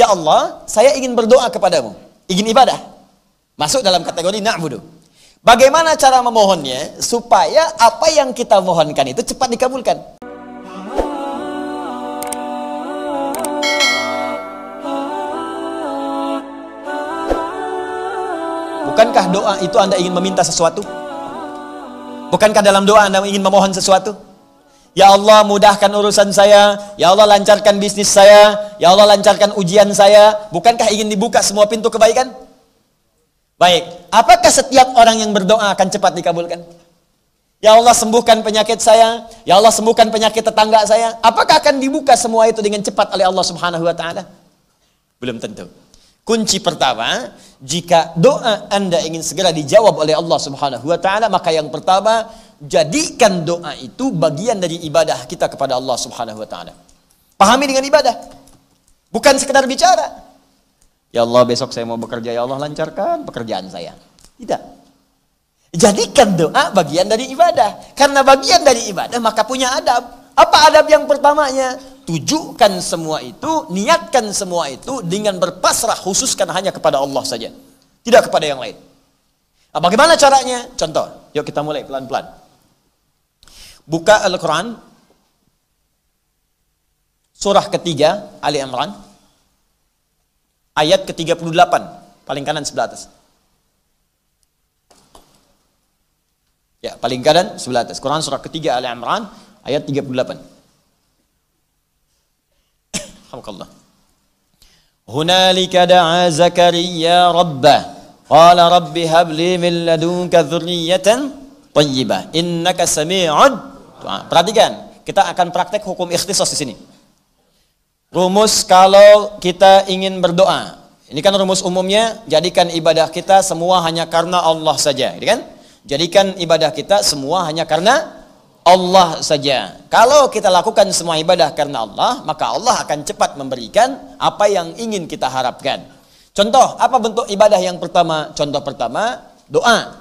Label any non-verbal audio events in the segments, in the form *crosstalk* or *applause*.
Ya Allah, saya ingin berdoa kepadamu. Ingin ibadah. Masuk dalam kategori na'budu. Bagaimana cara memohonnya supaya apa yang kita mohonkan itu cepat dikabulkan? Bukankah doa itu Anda ingin meminta sesuatu? Bukankah dalam doa Anda ingin memohon sesuatu? Ya Allah mudahkan urusan saya Ya Allah lancarkan bisnis saya Ya Allah lancarkan ujian saya Bukankah ingin dibuka semua pintu kebaikan? Baik, apakah setiap orang yang berdoa akan cepat dikabulkan? Ya Allah sembuhkan penyakit saya, ya Allah sembuhkan penyakit tetangga saya. Apakah akan dibuka semua itu dengan cepat oleh Allah Subhanahu wa taala? Belum tentu. Kunci pertama, jika doa Anda ingin segera dijawab oleh Allah Subhanahu wa taala, maka yang pertama jadikan doa itu bagian dari ibadah kita kepada Allah Subhanahu wa taala. Pahami dengan ibadah. Bukan sekedar bicara. Ya Allah, besok saya mau bekerja, ya Allah lancarkan pekerjaan saya. Tidak. Jadikan doa bagian dari ibadah. Karena bagian dari ibadah maka punya adab. Apa adab yang pertamanya? Tujukan semua itu, niatkan semua itu dengan berpasrah khususkan hanya kepada Allah saja. Tidak kepada yang lain. Nah, bagaimana caranya? Contoh, yuk kita mulai pelan-pelan. Buka Al-Quran Surah ketiga Ali Imran Ayat ke-38 Paling kanan sebelah atas Ya, paling kanan sebelah atas Quran surah ketiga Ali Imran Ayat 38 *coughs* Alhamdulillah هنالك دعا زكريا ربه قال رب هب لي من لدنك ذرية طيبة إنك سميع Ah, perhatikan, kita akan praktek hukum ikhtisos di sini. Rumus kalau kita ingin berdoa. Ini kan rumus umumnya, jadikan ibadah kita semua hanya karena Allah saja, gitu kan? Jadikan ibadah kita semua hanya karena Allah saja. Kalau kita lakukan semua ibadah karena Allah, maka Allah akan cepat memberikan apa yang ingin kita harapkan. Contoh, apa bentuk ibadah yang pertama? Contoh pertama, doa.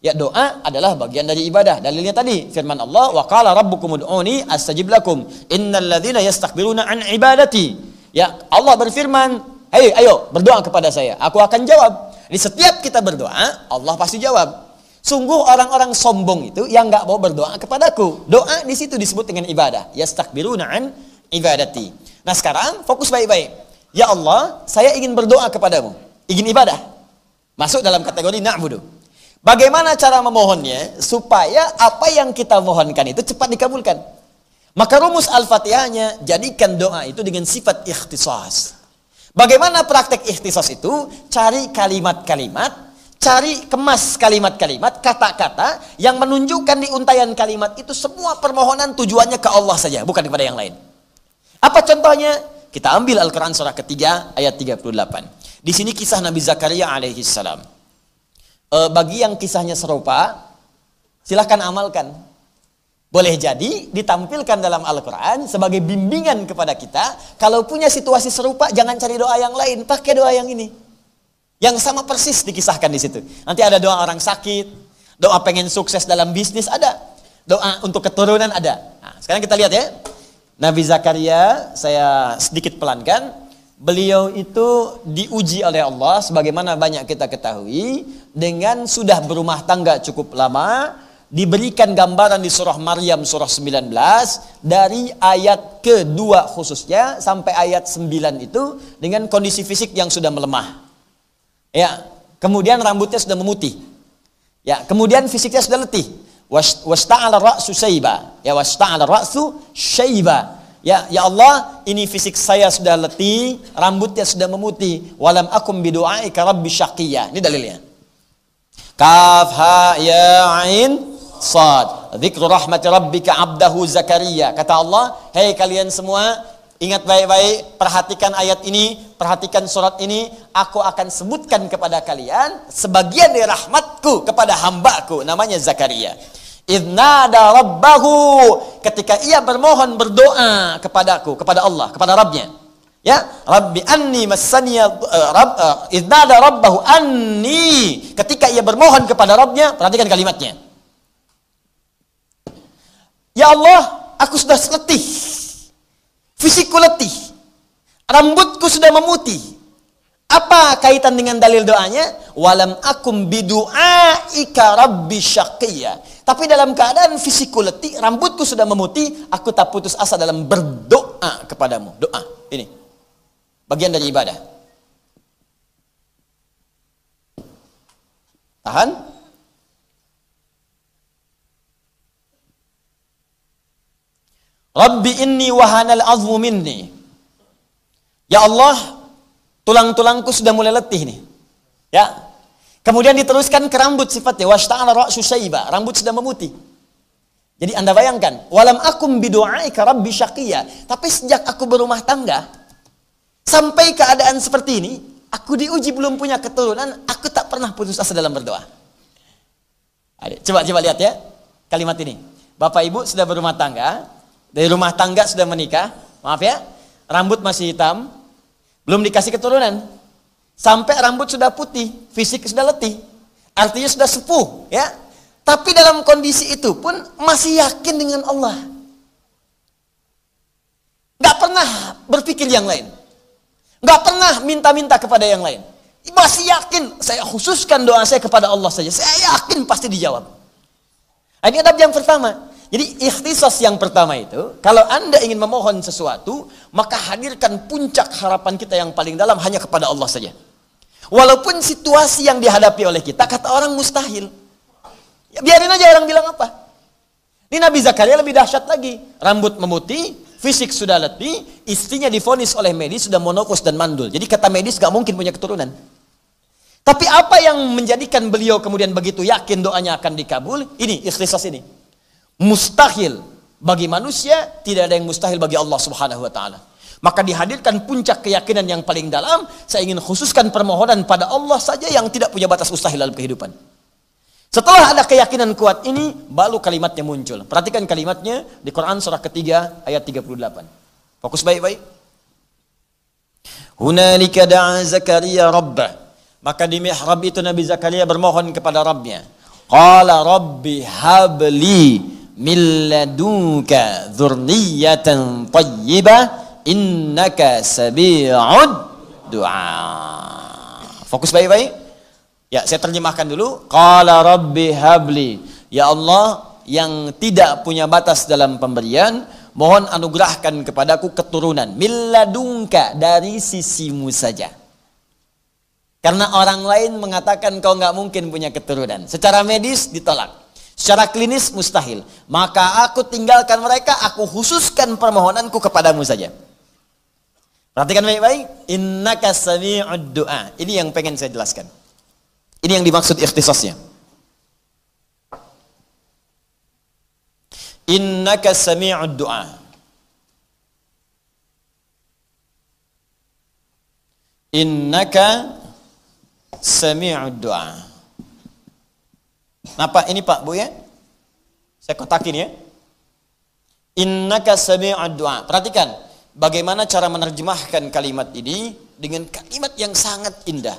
Ya doa adalah bagian dari ibadah. Dalilnya tadi firman Allah wa qala rabbukum ud'uni astajib lakum innal ladzina yastakbiruna an ibadati. Ya Allah berfirman, "Hei, ayo berdoa kepada saya. Aku akan jawab." Di setiap kita berdoa, Allah pasti jawab. Sungguh orang-orang sombong itu yang nggak mau berdoa kepadaku. Doa di situ disebut dengan ibadah. Yastakbiruna an ibadati. Nah, sekarang fokus baik-baik. Ya Allah, saya ingin berdoa kepadamu. Ingin ibadah. Masuk dalam kategori na'budu. Bagaimana cara memohonnya supaya apa yang kita mohonkan itu cepat dikabulkan? Maka rumus Al-Fatihahnya jadikan doa itu dengan sifat ikhtisas. Bagaimana praktek ikhtisas itu? Cari kalimat-kalimat, cari kemas kalimat-kalimat, kata-kata yang menunjukkan di untayan kalimat itu semua permohonan tujuannya ke Allah saja, bukan kepada yang lain. Apa contohnya? Kita ambil Al-Quran surah ketiga ayat 38. Di sini kisah Nabi Zakaria alaihi salam e, bagi yang kisahnya serupa, silahkan amalkan. Boleh jadi ditampilkan dalam Al-Quran sebagai bimbingan kepada kita. Kalau punya situasi serupa, jangan cari doa yang lain, pakai doa yang ini. Yang sama persis dikisahkan di situ. Nanti ada doa orang sakit, doa pengen sukses dalam bisnis ada, doa untuk keturunan ada. Nah, sekarang kita lihat ya. Nabi Zakaria saya sedikit pelankan. Beliau itu diuji oleh Allah sebagaimana banyak kita ketahui dengan sudah berumah tangga cukup lama diberikan gambaran di surah Maryam surah 19 dari ayat kedua khususnya sampai ayat 9 itu dengan kondisi fisik yang sudah melemah. Ya, kemudian rambutnya sudah memutih. Ya, kemudian fisiknya sudah letih. Wasta'ala ra'su syaiba. Ya, wasta'ala ra'su syaiba Ya, ya Allah, ini fisik saya sudah letih, rambutnya sudah memutih. Walam akum biduai karabbi syaqiyya. Ini dalilnya. Kaf ha ya ain sad. Dzikru rahmati rabbika abdahu Zakaria. Kata Allah, "Hei kalian semua, ingat baik-baik, perhatikan ayat ini, perhatikan surat ini, aku akan sebutkan kepada kalian sebagian dari rahmatku kepada hambaku namanya Zakaria." Idnada rabbahu. Ketika ia bermohon berdoa kepadaku, kepada Allah, kepada Rabbnya. Ya, Rabbi anni massaniya uh, eh, Rabb, uh, eh, idnada rabbahu anni. Ketika ia bermohon kepada Rabbnya, perhatikan kalimatnya. Ya Allah, aku sudah letih. Fisikku letih. Rambutku sudah memutih. Apa kaitan dengan dalil doanya? Walam akum bidu'aika rabbi syaqiyya. Tapi dalam keadaan fisikku letih, rambutku sudah memutih, aku tak putus asa dalam berdoa kepadamu. Doa, ini. Bagian dari ibadah. Tahan. Rabbi inni wahanal azmu minni. Ya Allah, Tulang-tulangku sudah mulai letih nih. Ya. Kemudian diteruskan ke rambut sifatnya washta'ala ra'su syaiba, rambut sudah memutih. Jadi Anda bayangkan, walam akum bidu'aika rabbi syaqiyya. Tapi sejak aku berumah tangga sampai keadaan seperti ini, aku diuji belum punya keturunan, aku tak pernah putus asa dalam berdoa. Coba coba lihat ya kalimat ini. Bapak Ibu sudah berumah tangga, dari rumah tangga sudah menikah, maaf ya, rambut masih hitam, belum dikasih keturunan. Sampai rambut sudah putih, fisik sudah letih. Artinya sudah sepuh, ya. Tapi dalam kondisi itu pun masih yakin dengan Allah. Gak pernah berpikir yang lain. Gak pernah minta-minta kepada yang lain. Masih yakin, saya khususkan doa saya kepada Allah saja. Saya yakin pasti dijawab. Nah, ini adab yang pertama. Jadi ikhtisas yang pertama itu, kalau Anda ingin memohon sesuatu, maka hadirkan puncak harapan kita yang paling dalam hanya kepada Allah saja. Walaupun situasi yang dihadapi oleh kita, kata orang mustahil. Ya, biarin aja orang bilang apa. Ini Nabi Zakaria lebih dahsyat lagi. Rambut memutih, fisik sudah letih, istrinya difonis oleh medis sudah monokus dan mandul. Jadi kata medis gak mungkin punya keturunan. Tapi apa yang menjadikan beliau kemudian begitu yakin doanya akan dikabul? Ini, ikhtisas ini mustahil bagi manusia, tidak ada yang mustahil bagi Allah Subhanahu wa taala. Maka dihadirkan puncak keyakinan yang paling dalam, saya ingin khususkan permohonan pada Allah saja yang tidak punya batas mustahil dalam kehidupan. Setelah ada keyakinan kuat ini, baru kalimatnya muncul. Perhatikan kalimatnya di Quran surah ketiga ayat 38. Fokus baik-baik. Hunalika da'a Zakaria rabbah. Maka di mihrab itu Nabi Zakaria bermohon kepada Rabbnya. Qala rabbi habli milladuka dzurriyyatan thayyibah innaka sami'ud du'a. Fokus baik-baik. Ya, saya terjemahkan dulu. Qala rabbi habli. Ya Allah yang tidak punya batas dalam pemberian, mohon anugerahkan kepadaku keturunan milladunka dari sisimu saja. Karena orang lain mengatakan kau nggak mungkin punya keturunan. Secara medis ditolak. Secara klinis mustahil. Maka aku tinggalkan mereka, aku khususkan permohonanku kepadamu saja. Perhatikan baik-baik. Innaka sami'ud du'a. Ini yang pengen saya jelaskan. Ini yang dimaksud ikhtisasnya. Innaka sami'ud du'a. Innaka sami'ud du'a. Nampak ini Pak Bu ya. Saya kotakin ya. Innaka sami'ud du'a. Perhatikan bagaimana cara menerjemahkan kalimat ini dengan kalimat yang sangat indah.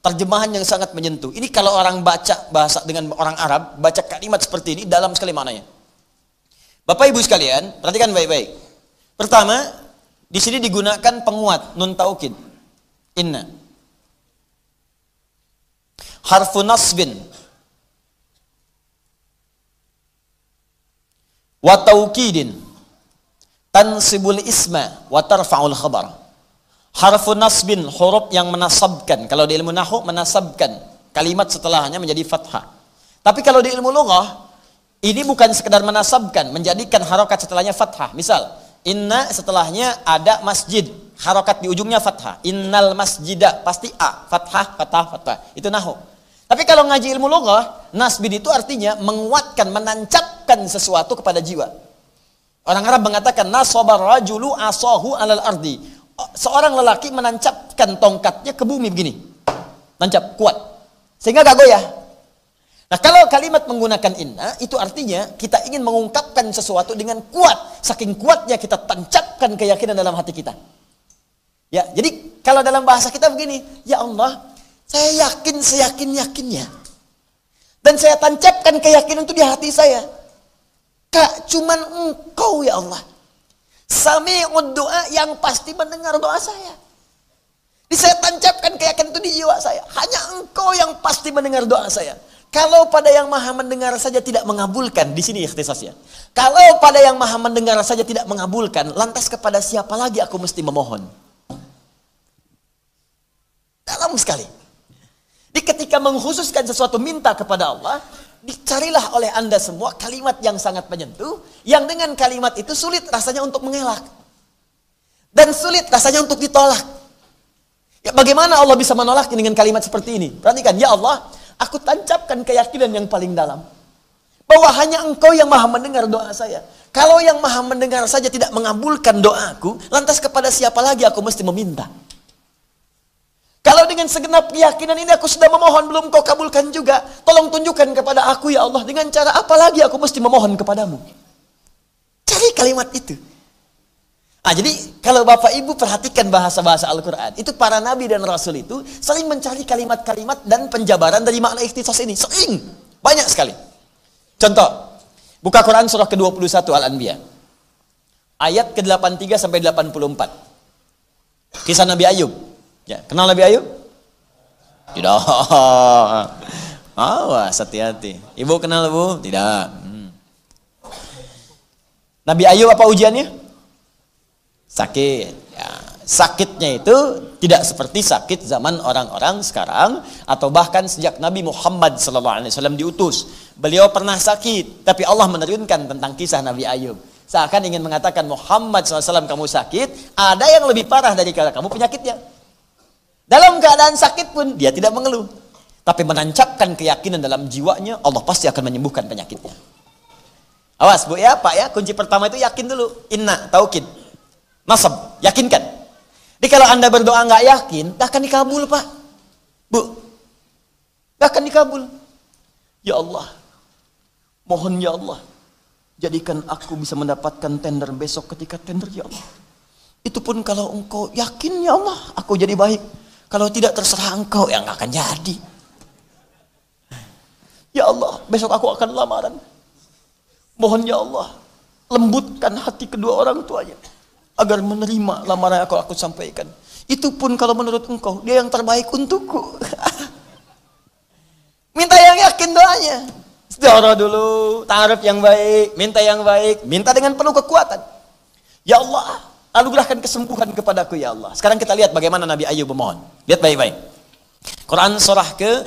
Terjemahan yang sangat menyentuh. Ini kalau orang baca bahasa dengan orang Arab, baca kalimat seperti ini dalam sekali mananya. Bapak Ibu sekalian, perhatikan baik-baik. Pertama, di sini digunakan penguat nun taukid. Inna. Harfu nasbin wa tawkidin tansibul isma wa tarfa'ul khabar harfu nasbin huruf yang menasabkan kalau di ilmu nahu menasabkan kalimat setelahnya menjadi fathah tapi kalau di ilmu lughah ini bukan sekedar menasabkan menjadikan harokat setelahnya fathah misal inna setelahnya ada masjid harokat di ujungnya fathah innal masjidah pasti a fathah fathah fathah itu nahu tapi kalau ngaji ilmu lughah, nasbin itu artinya menguatkan, menancapkan sesuatu kepada jiwa. Orang Arab mengatakan nasobar rajulu asahu alal ardi. Oh, seorang lelaki menancapkan tongkatnya ke bumi begini. Nancap, kuat. Sehingga gak goyah. Nah kalau kalimat menggunakan inna, itu artinya kita ingin mengungkapkan sesuatu dengan kuat. Saking kuatnya kita tancapkan keyakinan dalam hati kita. Ya, jadi kalau dalam bahasa kita begini, ya Allah, saya yakin saya yakin yakinnya Dan saya tancapkan keyakinan itu di hati saya. Kak, cuman engkau ya Allah. Sami doa yang pasti mendengar doa saya. Di saya tancapkan keyakinan itu di jiwa saya. Hanya engkau yang pasti mendengar doa saya. Kalau pada yang maha mendengar saja tidak mengabulkan, di sini ikhtisasnya. Kalau pada yang maha mendengar saja tidak mengabulkan, lantas kepada siapa lagi aku mesti memohon? Dalam sekali. Jadi ketika mengkhususkan sesuatu minta kepada Allah, dicarilah oleh Anda semua kalimat yang sangat menyentuh, yang dengan kalimat itu sulit rasanya untuk mengelak. Dan sulit rasanya untuk ditolak. Ya, bagaimana Allah bisa menolak dengan kalimat seperti ini? Perhatikan, ya Allah, aku tancapkan keyakinan yang paling dalam. Bahwa hanya engkau yang maha mendengar doa saya. Kalau yang maha mendengar saja tidak mengabulkan doaku, lantas kepada siapa lagi aku mesti meminta? dengan segenap keyakinan ini aku sudah memohon, belum kau kabulkan juga. Tolong tunjukkan kepada aku ya Allah, dengan cara apa lagi aku mesti memohon kepadamu. Cari kalimat itu. Ah, jadi kalau Bapak Ibu perhatikan bahasa-bahasa Al-Quran, itu para nabi dan rasul itu sering mencari kalimat-kalimat dan penjabaran dari makna ikhtisas ini. Sering. Banyak sekali. Contoh, buka Quran surah ke-21 Al-Anbiya. Ayat ke-83 sampai 84. Kisah Nabi Ayub. Ya, kenal Nabi Ayub? Tidak. *laughs* Awas, hati-hati. Ibu kenal bu? Tidak. Hmm. Nabi Ayub apa ujiannya? Sakit. Ya. Sakitnya itu tidak seperti sakit zaman orang-orang sekarang atau bahkan sejak Nabi Muhammad SAW diutus. Beliau pernah sakit, tapi Allah menerjunkan tentang kisah Nabi Ayub. Seakan ingin mengatakan Muhammad SAW kamu sakit, ada yang lebih parah dari kamu penyakitnya. Dalam keadaan sakit pun dia tidak mengeluh. Tapi menancapkan keyakinan dalam jiwanya, Allah pasti akan menyembuhkan penyakitnya. Awas bu ya, pak ya, kunci pertama itu yakin dulu. Inna, taukin. nasab, yakinkan. Jadi kalau anda berdoa nggak yakin, tak akan dikabul pak. Bu, tak akan dikabul. Ya Allah, mohon ya Allah, jadikan aku bisa mendapatkan tender besok ketika tender ya Allah. Itu pun kalau engkau yakin ya Allah, aku jadi baik. Kalau tidak terserah engkau yang akan jadi. Ya Allah, besok aku akan lamaran. Mohon ya Allah, lembutkan hati kedua orang tuanya agar menerima lamaran yang aku aku sampaikan. Itu pun kalau menurut engkau, dia yang terbaik untukku. *laughs* Minta yang yakin doanya. sejarah dulu, tarif yang baik, minta yang baik, minta dengan penuh kekuatan. Ya Allah, Anugerahkan kesembuhan kepadaku ya Allah. Sekarang kita lihat bagaimana Nabi Ayub memohon. Lihat baik-baik. Quran surah ke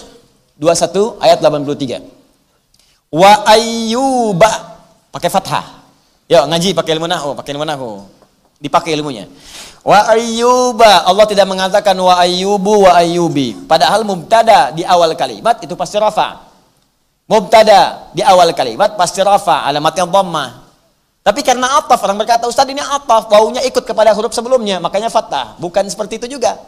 21 ayat 83. Wa ayyuba pakai fathah. Yo ngaji pakai ilmu nahwu, pakai ilmu nahwu. Dipakai ilmunya. Wa ayyuba Allah tidak mengatakan wa ayyubu wa ayyubi. Padahal mubtada di awal kalimat itu pasti rafa. Mubtada di awal kalimat pasti rafa, alamatnya dhammah. Tapi karena ataf, orang berkata, Ustaz ini ataf, baunya ikut kepada huruf sebelumnya, makanya fathah. Bukan seperti itu juga.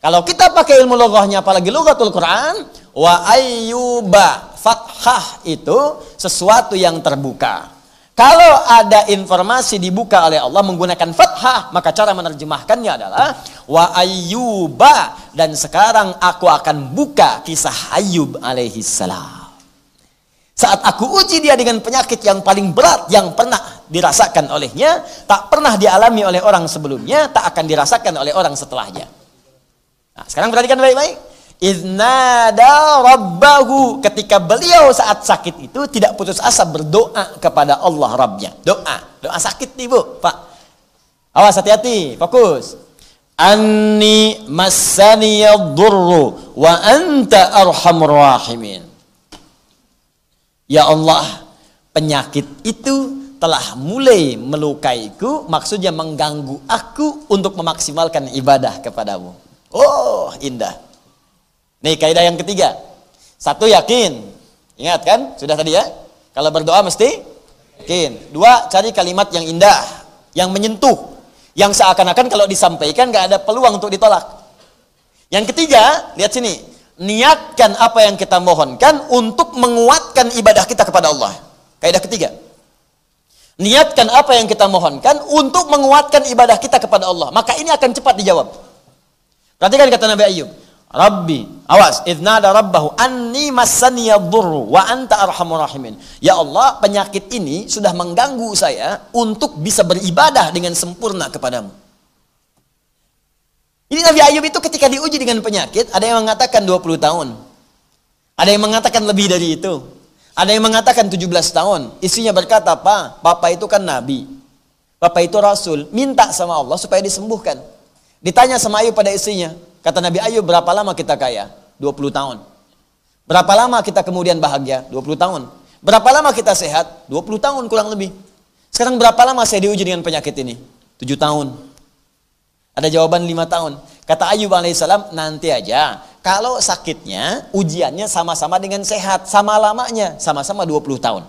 Kalau kita pakai ilmu logohnya, apalagi logatul Quran, wa ayyuba, fathah itu sesuatu yang terbuka. Kalau ada informasi dibuka oleh Allah menggunakan fathah, maka cara menerjemahkannya adalah wa ayyuba dan sekarang aku akan buka kisah Ayub alaihi salam. Saat aku uji dia dengan penyakit yang paling berat yang pernah dirasakan olehnya, tak pernah dialami oleh orang sebelumnya, tak akan dirasakan oleh orang setelahnya. Nah, sekarang perhatikan baik-baik. Iznada rabbahu ketika beliau saat sakit itu tidak putus asa berdoa kepada Allah Rabbnya. Doa, doa sakit nih Bu, Pak. Awas hati-hati, fokus. Anni massaniya wa anta arhamur rahimin. Ya Allah, penyakit itu telah mulai melukaiku, maksudnya mengganggu aku untuk memaksimalkan ibadah kepadamu. Oh, indah. Nih, kaidah yang ketiga. Satu, yakin. Ingat kan? Sudah tadi ya? Kalau berdoa mesti yakin. Dua, cari kalimat yang indah, yang menyentuh, yang seakan-akan kalau disampaikan gak ada peluang untuk ditolak. Yang ketiga, lihat sini niatkan apa yang kita mohonkan untuk menguatkan ibadah kita kepada Allah. Kaidah ketiga. Niatkan apa yang kita mohonkan untuk menguatkan ibadah kita kepada Allah. Maka ini akan cepat dijawab. Perhatikan kata Nabi Ayub. Rabbi, awas, idnada rabbahu anni masaniya dhurru wa anta arhamur rahimin. Ya Allah, penyakit ini sudah mengganggu saya untuk bisa beribadah dengan sempurna kepadamu. Jadi Nabi Ayub itu ketika diuji dengan penyakit, ada yang mengatakan 20 tahun. Ada yang mengatakan lebih dari itu. Ada yang mengatakan 17 tahun. Istrinya berkata, Pak, Bapak itu kan Nabi. Bapak itu Rasul. Minta sama Allah supaya disembuhkan. Ditanya sama Ayub pada istrinya. Kata Nabi Ayub, berapa lama kita kaya? 20 tahun. Berapa lama kita kemudian bahagia? 20 tahun. Berapa lama kita sehat? 20 tahun kurang lebih. Sekarang berapa lama saya diuji dengan penyakit ini? 7 tahun. Ada jawaban lima tahun. Kata Ayub alaihissalam, nanti aja. Kalau sakitnya, ujiannya sama-sama dengan sehat. Sama lamanya, sama-sama 20 tahun.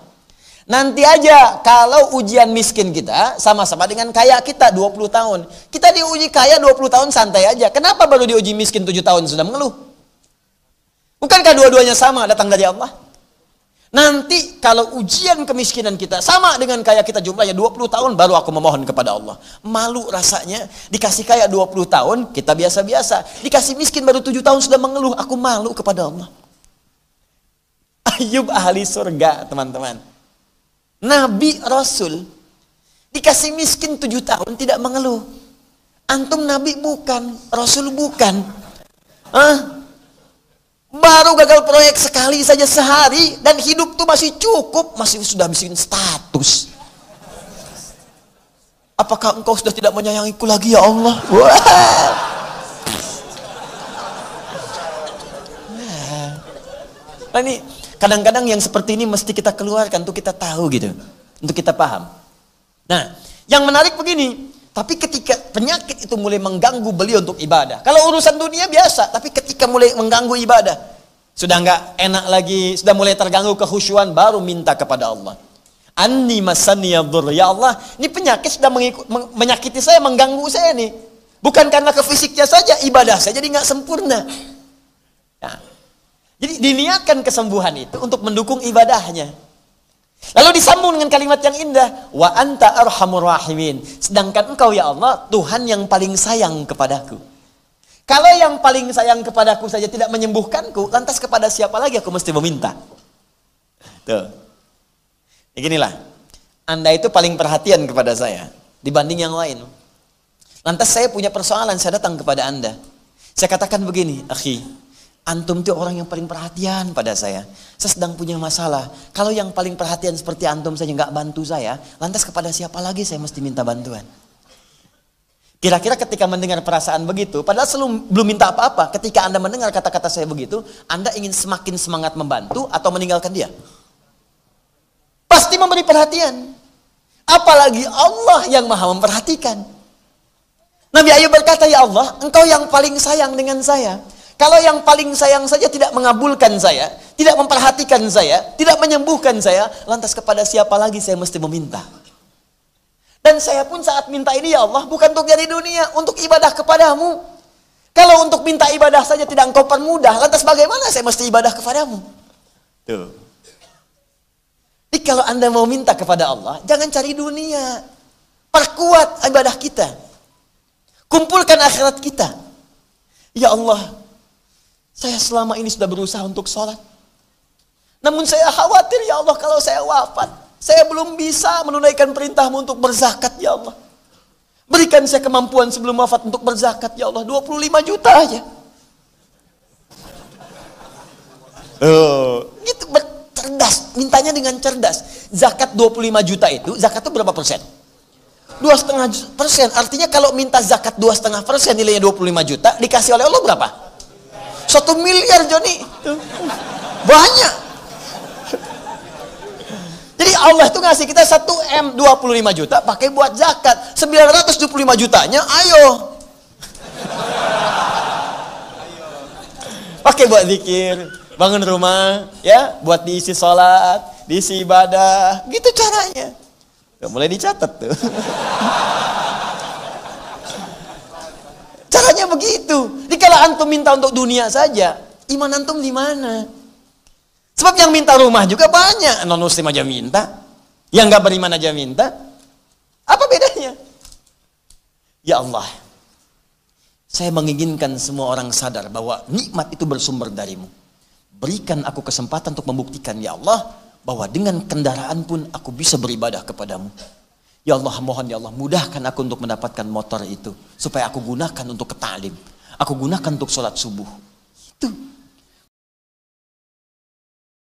Nanti aja kalau ujian miskin kita sama-sama dengan kaya kita 20 tahun. Kita diuji kaya 20 tahun santai aja. Kenapa baru diuji miskin 7 tahun sudah mengeluh? Bukankah dua-duanya sama datang dari Allah? Nanti kalau ujian kemiskinan kita sama dengan kaya kita jumlahnya 20 tahun baru aku memohon kepada Allah. Malu rasanya dikasih kaya 20 tahun kita biasa-biasa. Dikasih miskin baru 7 tahun sudah mengeluh. Aku malu kepada Allah. *laughs* Ayub ahli surga teman-teman. Nabi Rasul dikasih miskin 7 tahun tidak mengeluh. Antum Nabi bukan, Rasul bukan. Ah, Baru gagal proyek sekali saja sehari dan hidup tuh masih cukup, masih sudah bikin status. Apakah engkau sudah tidak menyayangiku lagi ya Allah? Wah. Nah ini kadang-kadang yang seperti ini mesti kita keluarkan untuk kita tahu gitu, untuk kita paham. Nah, yang menarik begini, tapi ketika penyakit itu mulai mengganggu beliau untuk ibadah. Kalau urusan dunia biasa, tapi ketika mulai mengganggu ibadah, sudah enggak enak lagi, sudah mulai terganggu kehusuan, baru minta kepada Allah. Anni masaniyadur, ya Allah, ini penyakit sudah menyakiti saya, mengganggu saya nih. Bukan karena ke fisiknya saja, ibadah saya jadi enggak sempurna. Nah, jadi diniatkan kesembuhan itu untuk mendukung ibadahnya. Lalu disambung dengan kalimat yang indah, wa anta arhamur rahimin. Sedangkan engkau ya Allah, Tuhan yang paling sayang kepadaku. Kalau yang paling sayang kepadaku saja tidak menyembuhkanku, lantas kepada siapa lagi aku mesti meminta? Tuh. Beginilah. Ya, Anda itu paling perhatian kepada saya dibanding yang lain. Lantas saya punya persoalan, saya datang kepada Anda. Saya katakan begini, akhi, Antum itu orang yang paling perhatian pada saya. Saya sedang punya masalah. Kalau yang paling perhatian seperti antum saja nggak bantu saya, lantas kepada siapa lagi saya mesti minta bantuan? Kira-kira ketika mendengar perasaan begitu, padahal belum minta apa-apa, ketika Anda mendengar kata-kata saya begitu, Anda ingin semakin semangat membantu atau meninggalkan dia? Pasti memberi perhatian. Apalagi Allah yang maha memperhatikan. Nabi Ayub berkata, Ya Allah, engkau yang paling sayang dengan saya. Kalau yang paling sayang saja tidak mengabulkan saya, tidak memperhatikan saya, tidak menyembuhkan saya, lantas kepada siapa lagi saya mesti meminta? Dan saya pun saat minta ini ya Allah bukan untuk jadi dunia, untuk ibadah kepadamu. Kalau untuk minta ibadah saja tidak engkau permudah, lantas bagaimana saya mesti ibadah kepadamu? Tuh. Jadi kalau anda mau minta kepada Allah, jangan cari dunia. Perkuat ibadah kita. Kumpulkan akhirat kita. Ya Allah, saya selama ini sudah berusaha untuk sholat. Namun saya khawatir ya Allah kalau saya wafat. Saya belum bisa menunaikan perintahmu untuk berzakat ya Allah. Berikan saya kemampuan sebelum wafat untuk berzakat ya Allah. 25 juta aja. Oh. Gitu cerdas, mintanya dengan cerdas. Zakat 25 juta itu, zakat itu berapa persen? Dua setengah persen. Artinya kalau minta zakat dua setengah persen nilainya 25 juta, dikasih oleh Allah berapa? Satu miliar Joni. Banyak. Jadi Allah itu ngasih kita 1 M 25 juta pakai buat zakat. 975 jutanya ayo. Pakai buat zikir, bangun rumah, ya, buat diisi sholat, diisi ibadah, gitu caranya. Udah mulai dicatat tuh. Caranya begitu. Ketika antum minta untuk dunia saja, iman antum di mana? Sebab yang minta rumah juga banyak, non muslim aja minta, yang nggak beriman aja minta. Apa bedanya? Ya Allah, saya menginginkan semua orang sadar bahwa nikmat itu bersumber darimu. Berikan aku kesempatan untuk membuktikan ya Allah bahwa dengan kendaraan pun aku bisa beribadah kepadamu. Ya Allah mohon ya Allah mudahkan aku untuk mendapatkan motor itu supaya aku gunakan untuk ketalim aku gunakan untuk sholat subuh. Itu